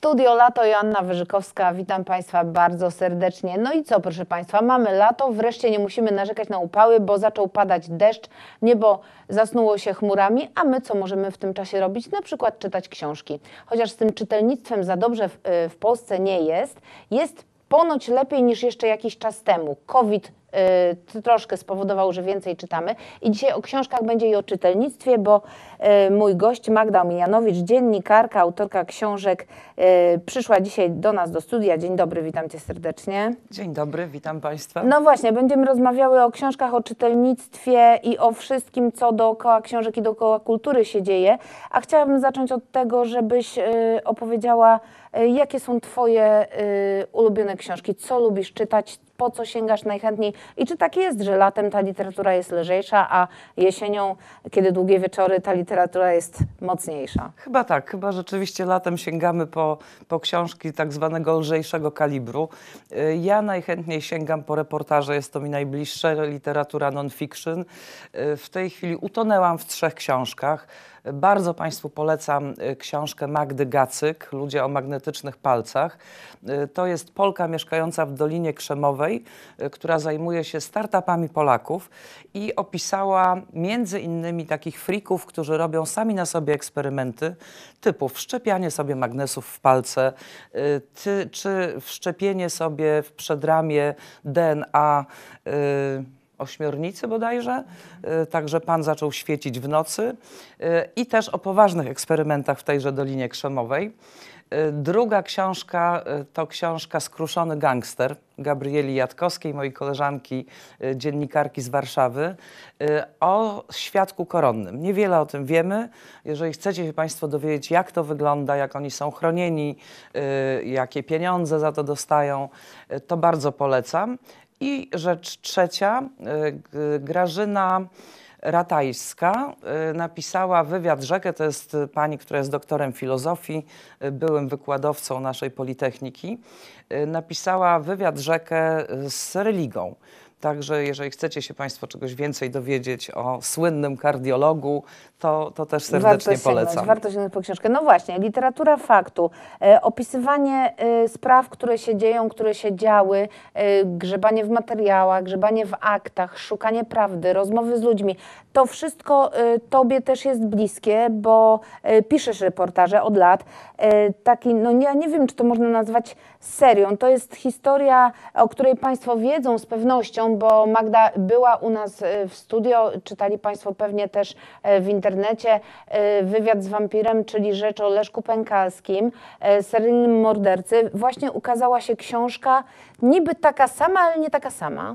Studio Lato, Joanna Wyżykowska, witam Państwa bardzo serdecznie. No i co, proszę Państwa, mamy lato, wreszcie nie musimy narzekać na upały, bo zaczął padać deszcz, niebo zasnuło się chmurami, a my co możemy w tym czasie robić? Na przykład czytać książki. Chociaż z tym czytelnictwem za dobrze w, y, w Polsce nie jest, jest ponoć lepiej niż jeszcze jakiś czas temu. COVID Y, troszkę spowodował, że więcej czytamy. I dzisiaj o książkach będzie i o czytelnictwie, bo y, mój gość Magda Omijanowicz, dziennikarka, autorka książek, y, przyszła dzisiaj do nas do studia. Dzień dobry, witam cię serdecznie. Dzień dobry, witam państwa. No właśnie, będziemy rozmawiały o książkach, o czytelnictwie i o wszystkim, co dookoła książek i dookoła kultury się dzieje. A chciałabym zacząć od tego, żebyś opowiedziała, jakie są twoje ulubione książki, co lubisz czytać, po co sięgasz najchętniej i czy tak jest, że latem ta literatura jest lżejsza, a jesienią, kiedy długie wieczory, ta literatura jest mocniejsza? Chyba tak, chyba rzeczywiście latem sięgamy po, po książki tak zwanego lżejszego kalibru. Y, ja najchętniej sięgam po reportaże, jest to mi najbliższe, literatura non-fiction. Y, w tej chwili utonęłam w trzech książkach. Bardzo Państwu polecam y, książkę Magdy Gacyk, Ludzie o magnetycznych palcach. Y, to jest Polka mieszkająca w Dolinie Krzemowej, y, która zajmuje się startupami Polaków i opisała między innymi takich frików, którzy robią sami na sobie eksperymenty, typu wszczepianie sobie magnesów w palce, ty, czy wszczepienie sobie w przedramię DNA. Yy, ośmiornicy bodajże. Y, także pan zaczął świecić w nocy y, i też o poważnych eksperymentach w tejże Dolinie Krzemowej. Y, druga książka y, to książka Skruszony gangster Gabrieli Jatkowskiej, mojej koleżanki, y, dziennikarki z Warszawy, o świadku koronnym. Niewiele o tym wiemy. Jeżeli chcecie się Państwo dowiedzieć, jak to wygląda, jak oni są chronieni, jakie pieniądze za to dostają, to bardzo polecam. I rzecz trzecia, Grażyna. Ratajska y, napisała wywiad Rzekę, to jest pani, która jest doktorem filozofii, y, byłym wykładowcą naszej Politechniki, y, napisała wywiad Rzekę z religią. Także jeżeli chcecie się Państwo czegoś więcej dowiedzieć o słynnym kardiologu, to, to też serdecznie warto polecam. Sięgnąć, warto sięgnąć po książkę. No właśnie, literatura faktu, e, opisywanie e, spraw, które się dzieją, które się działy, e, grzebanie w materiałach, grzebanie w aktach, szukanie prawdy, rozmowy z ludźmi to wszystko y, Tobie też jest bliskie, bo y, piszesz reportaże od lat. Y, taki, no ja nie wiem, czy to można nazwać serią. To jest historia, o której Państwo wiedzą z pewnością, bo Magda była u nas w studio, czytali Państwo pewnie też w internecie wywiad z wampirem, czyli rzecz o Leszku Pękalskim, seryjnym mordercy. Właśnie ukazała się książka, niby taka sama, ale nie taka sama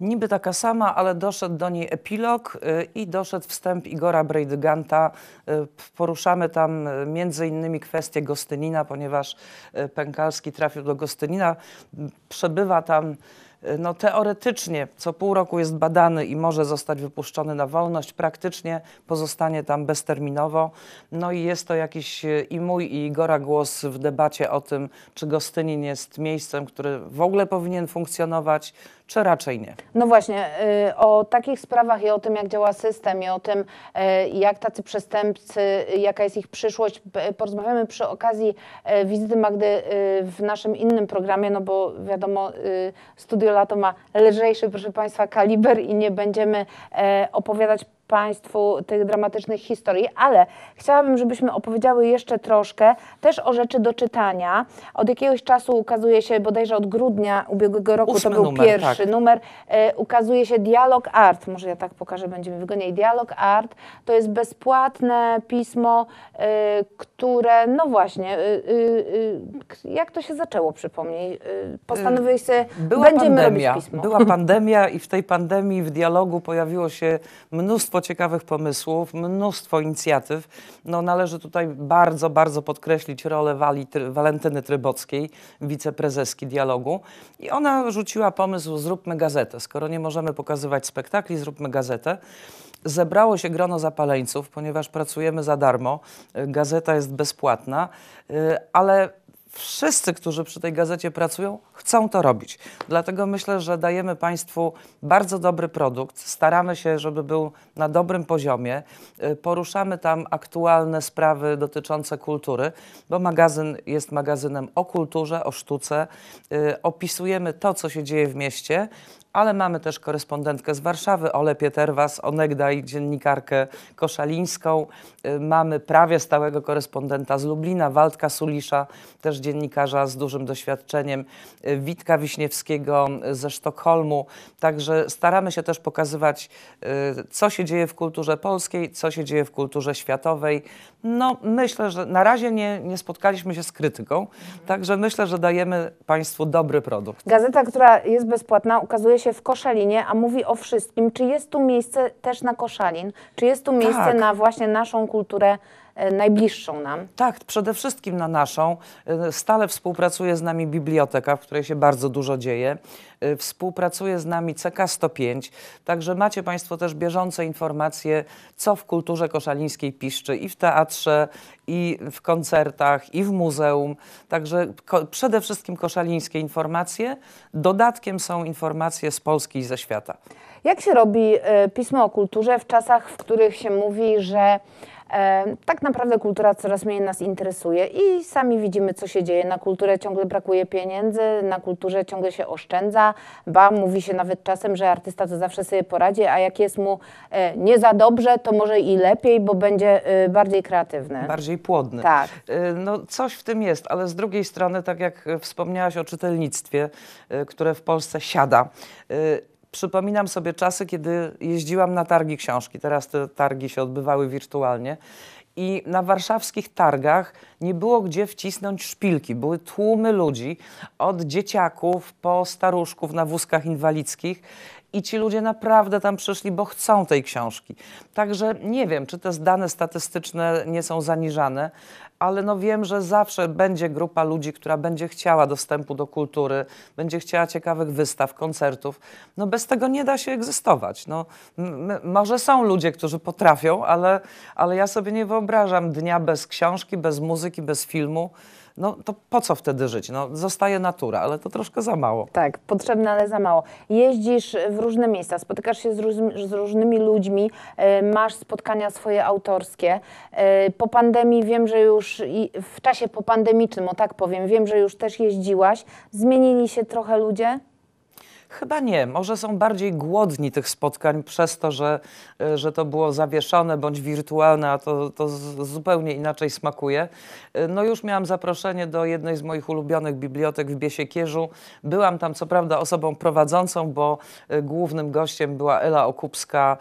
niby taka sama, ale doszedł do niej epilog y, i doszedł wstęp Igora Brejdyganta. Y, poruszamy tam y, między innymi kwestię Gostynina, ponieważ Pękalski trafił do Gostynina. Przebywa tam no, teoretycznie co pół roku jest badany i może zostać wypuszczony na wolność, praktycznie pozostanie tam bezterminowo. No i jest to jakiś i mój i Igora głos w debacie o tym, czy Gostynin jest miejscem, które w ogóle powinien funkcjonować, czy raczej nie? No właśnie, y, o takich sprawach i o tym, jak działa system i o tym, y, jak tacy przestępcy, jaka jest ich przyszłość, porozmawiamy przy okazji y, wizyty Magdy w naszym innym programie, no bo wiadomo, Studio Lato ma lżejszy, proszę Państwa, kaliber i nie będziemy opowiadać Państwu tych dramatycznych historii, ale chciałabym, żebyśmy opowiedziały jeszcze troszkę też o rzeczy do czytania. Od jakiegoś czasu ukazuje się, bodajże od grudnia ubiegłego roku, Ósmy to był numer, pierwszy tak. numer, e, ukazuje się Dialog Art, może ja tak pokażę, będzie mi wygodniej. Dialog Art to jest bezpłatne pismo, e, które, no właśnie, e, jak to się zaczęło, przypomnij? Postanowiliście, Była będziemy pandemia. robić pismo. Była pandemia i w tej pandemii w dialogu pojawiło się mnóstwo mnóstwo ciekawych pomysłów, mnóstwo inicjatyw. No, należy tutaj bardzo, bardzo podkreślić rolę Wali, Try, Walentyny Trybockiej, wiceprezeski dialogu. I ona rzuciła pomysł: zróbmy gazetę. Skoro nie możemy pokazywać spektakli, zróbmy gazetę. Zebrało się grono zapaleńców, ponieważ pracujemy za darmo. Gazeta jest bezpłatna, y, ale wszyscy, którzy przy tej gazecie pracują, chcą to robić. Dlatego myślę, że dajemy Państwu bardzo dobry produkt. Staramy się, żeby był na dobrym poziomie. Y, poruszamy tam aktualne sprawy dotyczące kultury, bo magazyn jest magazynem o kulturze, o sztuce. Y, opisujemy to, co się dzieje w mieście, ale mamy też korespondentkę z Warszawy, Ole Pieterwas, onegdaj dziennikarkę koszalińską. Y, mamy prawie stałego korespondenta z Lublina, Waldka Sulisza, też dziennikarza z dużym doświadczeniem, y, Witka Wiśniewskiego y, ze Sztokholmu. Także staramy się też pokazywać, co się dzieje w kulturze polskiej, co się dzieje w kulturze światowej. No, myślę, że na razie nie, nie spotkaliśmy się z krytyką, także myślę, że dajemy Państwu dobry produkt. Gazeta, która jest bezpłatna, ukazuje się się w Koszalinie, a mówi o wszystkim. Czy jest tu miejsce też na Koszalin? Czy jest tu miejsce tak. na właśnie naszą kulturę E, najbliższą nam. Tak, przede wszystkim na naszą. E, stale współpracuje z nami biblioteka, w której się bardzo dużo dzieje. E, współpracuje z nami CK 105, także macie Państwo też bieżące informacje, co w kulturze koszalińskiej piszczy i w teatrze, i w koncertach, i w muzeum. Także przede wszystkim koszalińskie informacje. Dodatkiem są informacje z Polski i ze świata. Jak się robi pismo o kulturze w czasach, w których się mówi, że tak naprawdę kultura coraz mniej nas interesuje i sami widzimy, co się dzieje. Na kulturę ciągle brakuje pieniędzy, na kulturze ciągle się oszczędza, ba, mówi się nawet czasem, że artysta to zawsze sobie poradzi, a jak jest mu e, nie za dobrze, to może i lepiej, bo będzie e, bardziej kreatywny. Bardziej płodny. Tak. E, no, coś w tym jest, ale z drugiej strony, tak jak wspomniałaś o czytelnictwie, które w Polsce siada, przypominam sobie czasy, kiedy jeździłam na targi książki. Teraz te targi się odbywały wirtualnie. I na warszawskich targach nie było gdzie wcisnąć szpilki. Były tłumy ludzi, od dzieciaków po staruszków na wózkach inwalidzkich. I ci ludzie naprawdę tam przyszli, bo chcą tej książki. Także nie wiem, czy te dane statystyczne nie są zaniżane, ale no wiem, że zawsze będzie grupa ludzi, która będzie chciała dostępu do kultury, będzie chciała ciekawych wystaw, koncertów. No bez tego nie da się egzystować. No, może są ludzie, którzy potrafią, ale, ale ja sobie nie wyobrażam dnia bez książki, bez muzyki, bez filmu no to po co wtedy żyć? No, zostaje natura, ale to troszkę za mało. Tak, potrzebne, ale za mało. Jeździsz w różne miejsca, spotykasz się z, róż, z różnymi ludźmi, y, masz spotkania swoje autorskie. Y, po pandemii wiem, że już w czasie popandemicznym, o tak powiem, wiem, że już też jeździłaś. Zmienili się trochę ludzie? Chyba nie. Może są bardziej głodni tych spotkań przez to, że, e, że to było zawieszone bądź wirtualne, a to, to zupełnie inaczej smakuje. E, no już miałam zaproszenie do jednej z moich ulubionych bibliotek w Biesiekierzu. Byłam tam co prawda osobą prowadzącą, bo e, głównym gościem była Ela Okupska,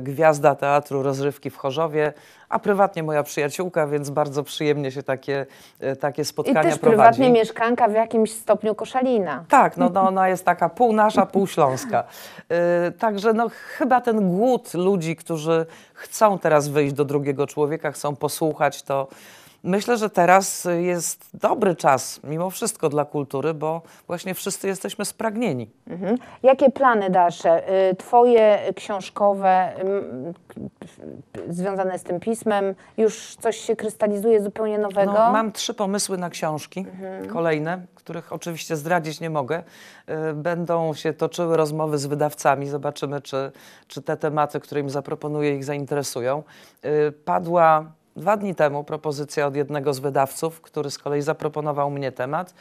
gwiazda teatru rozrywki w Chorzowie, a prywatnie moja przyjaciółka, więc bardzo przyjemnie się takie, e, takie spotkania I też prowadzi. prywatnie mieszkanka w jakimś stopniu koszalina. Tak, no, no ona jest taka pół nasza, pół śląska. E, także no, chyba ten głód ludzi, którzy chcą teraz wyjść do drugiego człowieka, chcą posłuchać, to Myślę, że teraz jest dobry czas mimo wszystko dla kultury, bo właśnie wszyscy jesteśmy spragnieni. Mhm. Jakie plany dalsze? Y, twoje książkowe związane z tym pismem, już coś się krystalizuje zupełnie nowego? No, mam trzy pomysły na książki, mhm. kolejne, których oczywiście zdradzić nie mogę. Y, będą się toczyły rozmowy z wydawcami, zobaczymy, czy, czy te tematy, które im zaproponuję, ich zainteresują. Y, padła dwa dni temu propozycja od jednego z wydawców, który z kolei zaproponował mnie temat.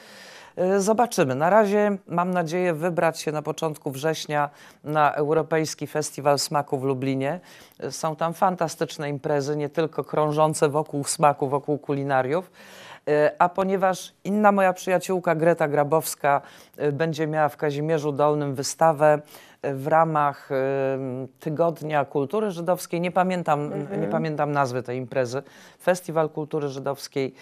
Y, zobaczymy. Na razie mam nadzieję wybrać się na początku września na Europejski Festiwal Smaku w Lublinie. Y, są tam fantastyczne imprezy, nie tylko krążące wokół smaku, wokół kulinariów. Y, a ponieważ inna moja przyjaciółka Greta Grabowska będzie miała w Kazimierzu Dolnym wystawę w ramach Tygodnia Kultury Żydowskiej, nie pamiętam, mhm. nie pamiętam nazwy tej imprezy, Festiwal Kultury Żydowskiej.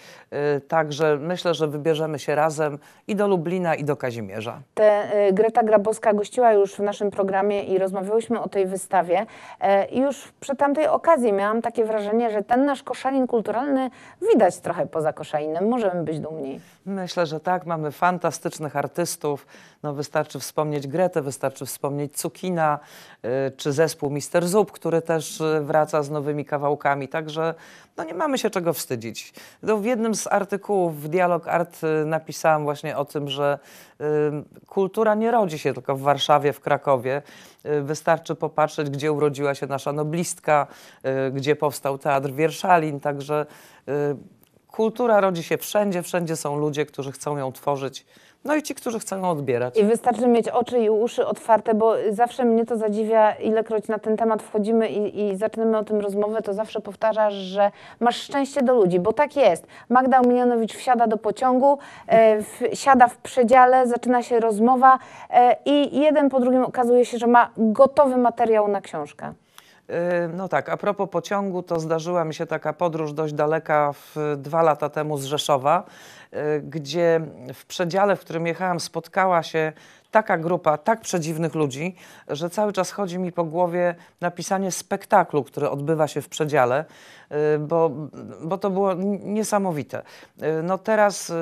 Y, także myślę, że wybierzemy się razem i do Lublina, i do Kazimierza. Te, y, Greta Grabowska gościła już w naszym programie i rozmawiałyśmy o tej wystawie. E, I już przy tamtej okazji miałam takie wrażenie, że ten nasz koszalin kulturalny widać trochę poza koszalinem. Możemy być dumni. Myślę, że tak. Mamy fantastycznych artystów. No, wystarczy wspomnieć Gretę, wystarczy wspomnieć Cukina, y, czy zespół Mister Zup, który też y, wraca z nowymi kawałkami. Także no, nie mamy się czego wstydzić. No, w jednym z artykułów w Dialog Art y, napisałam właśnie o tym, że kultura nie rodzi się tylko w Warszawie, w Krakowie. wystarczy popatrzeć, gdzie urodziła się nasza noblistka, gdzie powstał Teatr Wierszalin. Także kultura rodzi się wszędzie, wszędzie są ludzie, którzy chcą ją tworzyć. No i ci, którzy chcą ją odbierać. I wystarczy mieć oczy i uszy otwarte, bo zawsze mnie to zadziwia, ilekroć na ten temat wchodzimy i, i zaczynamy o tym rozmowę, to zawsze powtarzasz, że masz szczęście do ludzi, bo tak jest. Magda Umianowicz wsiada do pociągu, e, siada w przedziale, zaczyna się rozmowa e, i jeden po drugim okazuje się, że ma gotowy materiał na książkę. Yy, no tak, a propos pociągu, to zdarzyła mi się taka podróż dość daleka w, dwa lata temu z Rzeszowa, yy, gdzie w przedziale, w którym jechałam, spotkała się taka grupa tak przedziwnych ludzi, że cały czas chodzi mi po głowie napisanie spektaklu, który odbywa się w przedziale, yy, bo, bo to było niesamowite. No teraz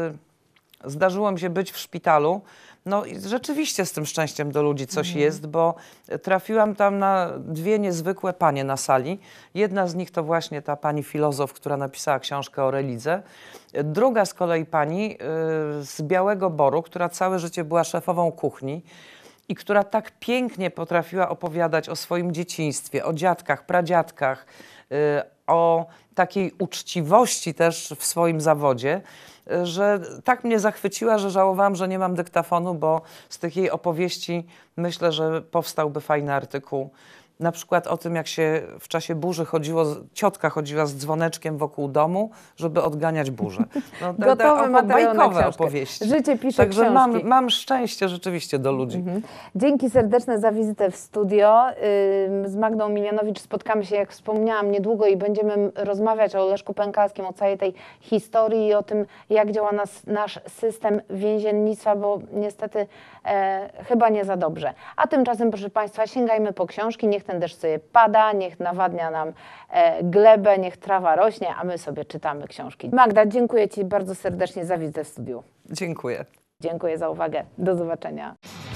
zdarzyło mi się być w szpitalu no rzeczywiście z tym szczęściem do ludzi coś mhm. jest, bo trafiłam tam na dwie niezwykłe panie na sali. Jedna z nich to właśnie ta pani filozof, która napisała książkę o relidze. Druga z kolei pani y, z Białego Boru, która całe życie była szefową kuchni i która tak pięknie potrafiła opowiadać o swoim dzieciństwie, o dziadkach, pradziadkach, y, o takiej uczciwości też w swoim zawodzie że tak mnie zachwyciła, że żałowałam, że nie mam dyktafonu, bo z tych jej opowieści myślę, że powstałby fajny artykuł na przykład o tym, jak się w czasie burzy chodziło, ciotka chodziła z dzwoneczkiem wokół domu, żeby odganiać burzę. No, te, Gotowy te bajkowe opowieści. Życie pisze Także książki. Mam, mam szczęście rzeczywiście do ludzi. Mhm. Dzięki serdeczne za wizytę w studio. Z Magdą Milianowicz spotkamy się, jak wspomniałam, niedługo i będziemy rozmawiać o Leszku Pękalskim, o całej tej historii i o tym, jak działa nas, nasz system więziennictwa, bo niestety e, chyba nie za dobrze. A tymczasem, proszę Państwa, sięgajmy po książki, niech ten deszcz sobie pada, niech nawadnia nam e, glebę, niech trawa rośnie, a my sobie czytamy książki. Magda, dziękuję Ci bardzo serdecznie za wizytę w studiu. Dziękuję. Dziękuję za uwagę. Do zobaczenia.